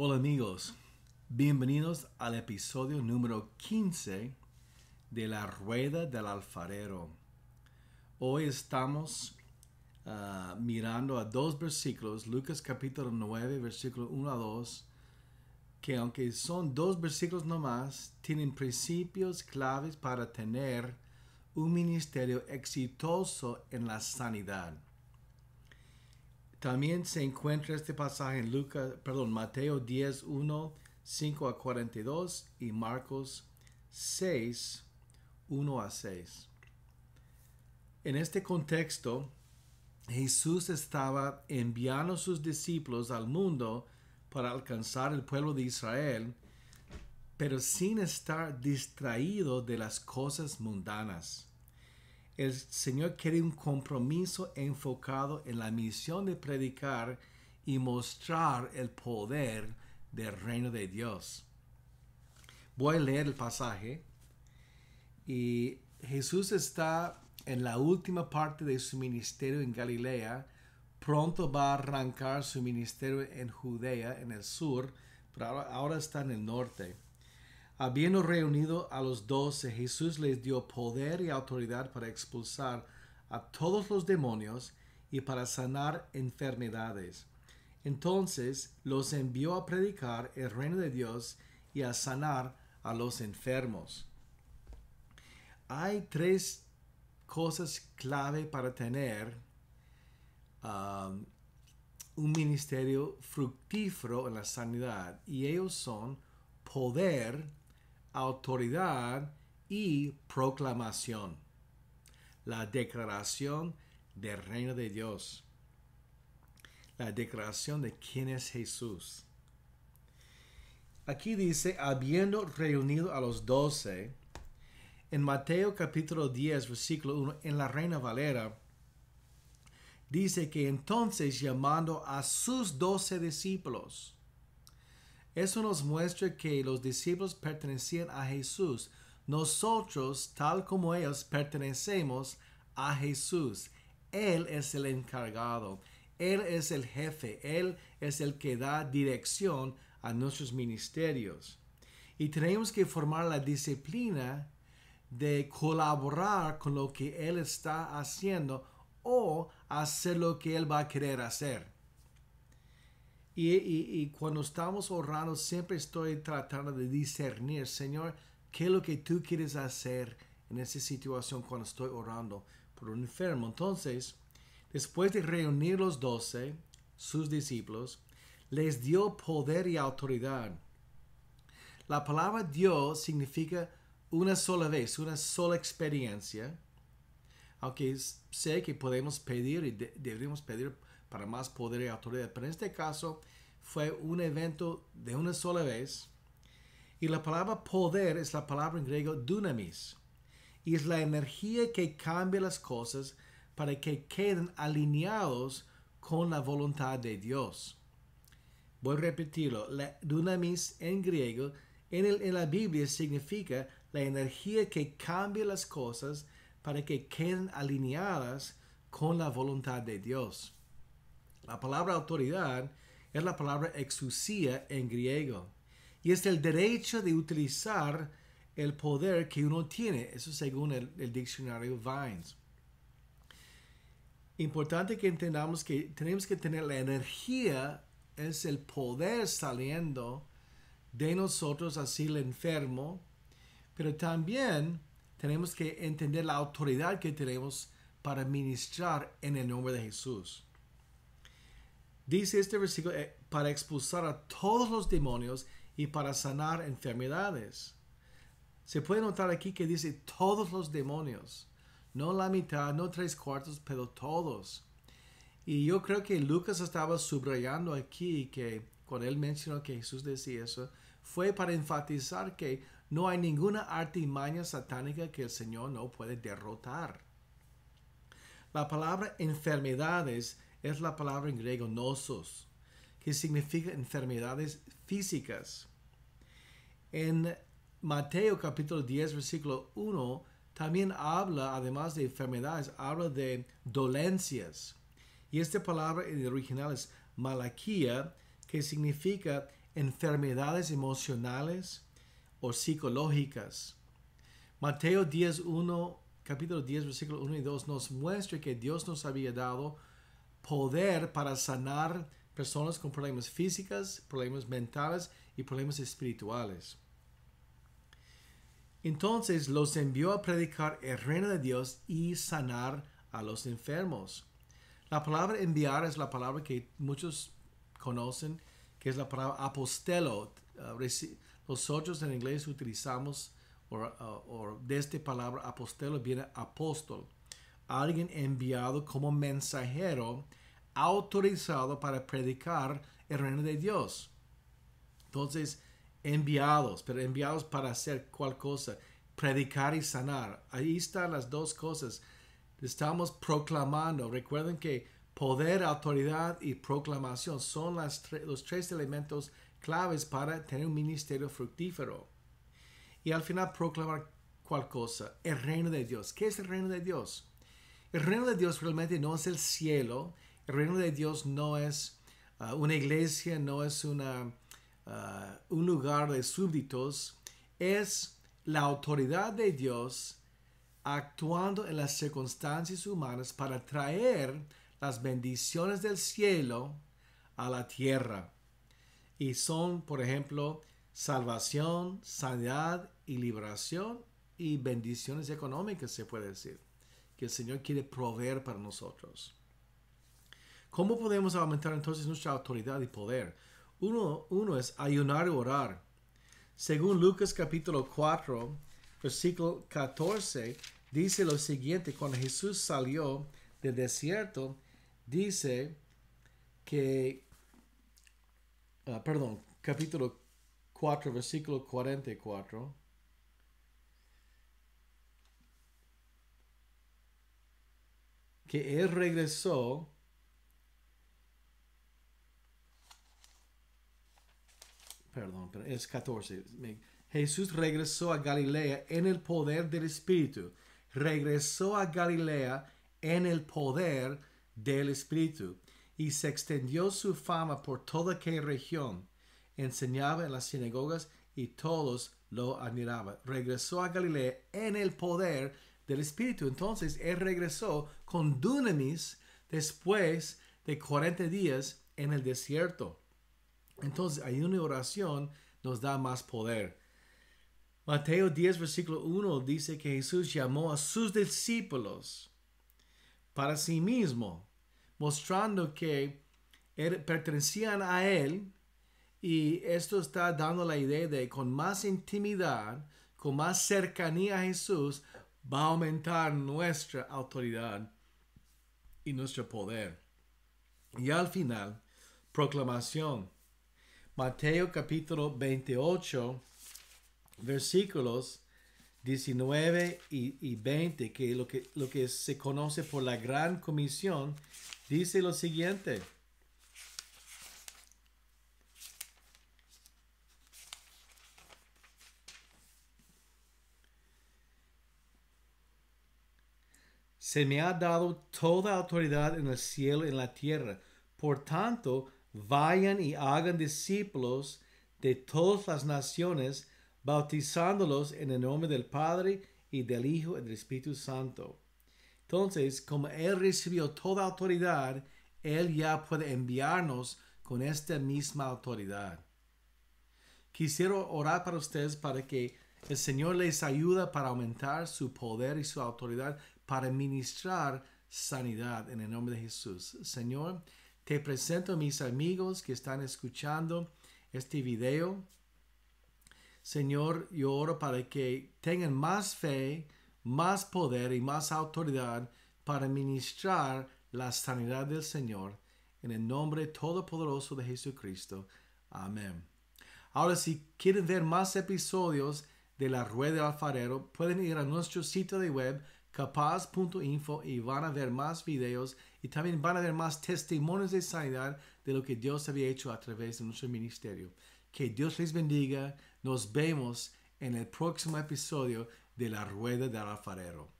Hola amigos, bienvenidos al episodio número 15 de la Rueda del Alfarero. Hoy estamos ah, mirando a dos versículos, Lucas capítulo 9, versículo 1 a 2, que aunque son dos versículos nomás, tienen principios claves para tener un ministerio exitoso en la sanidad. También se encuentra este pasaje en perdón, Mateo 10, 1, 5 a 42 y Marcos 6, 1 a 6. En este contexto, Jesús estaba enviando a sus discípulos al mundo para alcanzar el pueblo de Israel, pero sin estar distraído de las cosas mundanas. El Señor quiere un compromiso enfocado en la misión de predicar y mostrar el poder del reino de Dios. Voy a leer el pasaje y Jesús está en la última parte de su ministerio en Galilea. Pronto va a arrancar su ministerio en Judea, en el sur, pero ahora está en el norte. Habiendo reunido a los doce, Jesús les dio poder y autoridad para expulsar a todos los demonios y para sanar enfermedades. Entonces los envió a predicar el reino de Dios y a sanar a los enfermos. Hay tres cosas clave para tener um, un ministerio fructífero en la sanidad y ellos son poder, autoridad y proclamación. La declaración del reino de Dios. La declaración de quién es Jesús. Aquí dice, habiendo reunido a los doce, en Mateo capítulo 10, versículo 1, en la Reina Valera, dice que entonces llamando a sus doce discípulos, eso nos muestra que los discípulos pertenecían a Jesús. Nosotros, tal como ellos, pertenecemos a Jesús. Él es el encargado, Él es el jefe, Él es el que da dirección a nuestros ministerios. Y tenemos que formar la disciplina de colaborar con lo que Él está haciendo o hacer lo que Él va a querer hacer. Y, cuando estamos orando, siempre estoy tratando de discernir, Señor, qué es lo que tú quieres hacer en esa situación cuando estoy orando por un enfermo. Entonces, después de reunir los doce, sus discípulos, les dio poder y autoridad. La palabra Dios significa una sola vez, una sola experiencia. Aunque sé que podemos pedir y deberíamos debemos pedir para más poder y autoridad. Pero en este caso fue un evento de una sola vez. Y la palabra poder es la palabra en griego dunamis. Y es la energía que cambia las cosas para que queden alineados con la voluntad de Dios. Voy a repetirlo. dunamis en griego en, en la Biblia significa la energía que cambia las cosas para que queden alineadas con la voluntad de Dios. La palabra autoridad es la palabra exusia en griego y es el derecho de utilizar el poder que uno tiene. Eso según el, diccionario Vines. Importante que entendamos que tenemos que tener la energía, es el poder saliendo de nosotros, así el enfermo, pero también tenemos que entender la autoridad que tenemos para ministrar en el nombre de Jesús. Dice este versículo eh, para expulsar a todos los demonios y para sanar enfermedades. Se puede notar aquí que dice todos los demonios. No la mitad, no tres cuartos, pero todos. Y yo creo que Lucas estaba subrayando aquí que cuando él mencionó que Jesús decía eso, fue para enfatizar que no hay ninguna artimaña satánica que el Señor no puede derrotar. La palabra enfermedades es la palabra en griego nosos, que significa enfermedades físicas. En Mateo capítulo 10 versículo 1 también habla, además de enfermedades, habla de dolencias. Y esta palabra en el original es malaquía, que significa enfermedades emocionales o psicológicas. Mateo 10, 1, capítulo 10, versículo 1 y 2 nos muestra que Dios nos había dado poder para sanar personas con problemas físicos, problemas mentales y problemas espirituales. Entonces los envió a predicar el reino de Dios y sanar a los enfermos. La palabra enviar es la palabra que muchos conocen, que es la palabra apostelo. Ah, nosotros en inglés utilizamos, ah, de esta palabra apostelo viene apóstol alguien enviado como mensajero autorizado para predicar el reino de Dios. Entonces, enviados, pero enviados para hacer cual cosa, predicar y sanar. Ahí están las dos cosas. Estamos proclamando. Recuerden que poder, autoridad y proclamación son los tres elementos claves para tener un ministerio fructífero. Y al final proclamar cual cosa, el reino de Dios. ¿Qué es el reino de Dios? El reino de Dios realmente no es el cielo, el reino de Dios no es ah, una iglesia, no es una, ah, un lugar de súbditos, es la autoridad de Dios actuando en las circunstancias humanas para traer las bendiciones del cielo a la tierra. Y son, por ejemplo, salvación, sanidad y liberación y bendiciones económicas, se puede decir que el Señor quiere proveer para nosotros. ¿Cómo podemos aumentar entonces nuestra autoridad y poder? Uno, es ayunar y orar. Según Lucas capítulo 4, versículo 14, dice lo siguiente, cuando Jesús salió del desierto, dice que, ah, perdón, capítulo 4, versículo 44. que él regresó perdón, pero es 14. Jesús regresó a Galilea en el poder del Espíritu. Regresó a Galilea en el poder del Espíritu. Y se extendió su fama por toda aquella región. Enseñaba en las sinagogas y todos lo admiraban. Regresó a Galilea en el poder del Espíritu. Entonces Él regresó con dunamis después de 40 días en el desierto. Entonces hay una oración nos da más poder. Mateo 10, versículo 1 dice que Jesús llamó a sus discípulos para sí mismo, mostrando que er, pertenecían a Él y esto está dando la idea de con más intimidad, con más cercanía a Jesús, va a aumentar nuestra autoridad y nuestro poder. Y al final, proclamación. Mateo capítulo 28, versículos 19 y, 20, que lo, que lo que se conoce por la gran comisión, dice lo siguiente. se me ha dado toda autoridad en el cielo y en la tierra. Por tanto, vayan y hagan discípulos de todas las naciones, bautizándolos en el nombre del Padre y del Hijo y del Espíritu Santo. Entonces, como Él recibió toda autoridad, Él ya puede enviarnos con esta misma autoridad. Quisiera orar para ustedes para que el Señor les ayude para aumentar su poder y su autoridad para ministrar sanidad en el nombre de Jesús. Señor, te presento a mis amigos que están escuchando este video. Señor, yo oro para que tengan más fe, más poder y más autoridad para ministrar la sanidad del Señor en el nombre todopoderoso de Jesucristo. Amén. Ahora, si quieren ver más episodios de La Rueda del Alfarero, pueden ir a nuestro sitio de web capaz.info y van a ver más videos y también van a ver más testimonios de sanidad de lo que Dios había hecho a través de nuestro ministerio. Que Dios les bendiga. Nos vemos en el próximo episodio de La Rueda de Alfarero.